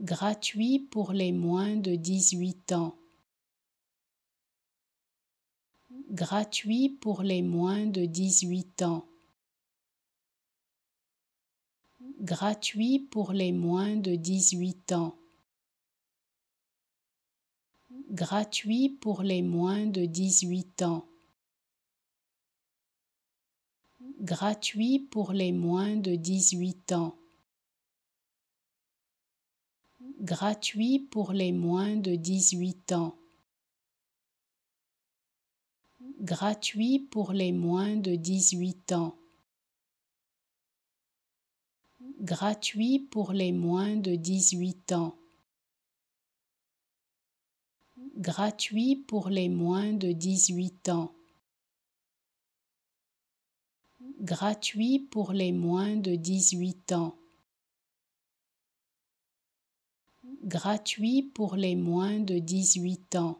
gratuit pour les moins de 18 ans. Gratuit pour les moins de 18 ans. Gratuit pour les moins de 18 ans. Gratuit pour les moins de 18 ans. Gratuit pour les moins de 18 ans gratuit pour les moins de 18 ans. Gratuit pour les moins de 18 ans. Gratuit pour les moins de 18 ans. Gratuit pour les moins de 18 ans. Gratuit pour les moins de 18 ans. gratuit pour les moins de 18 ans.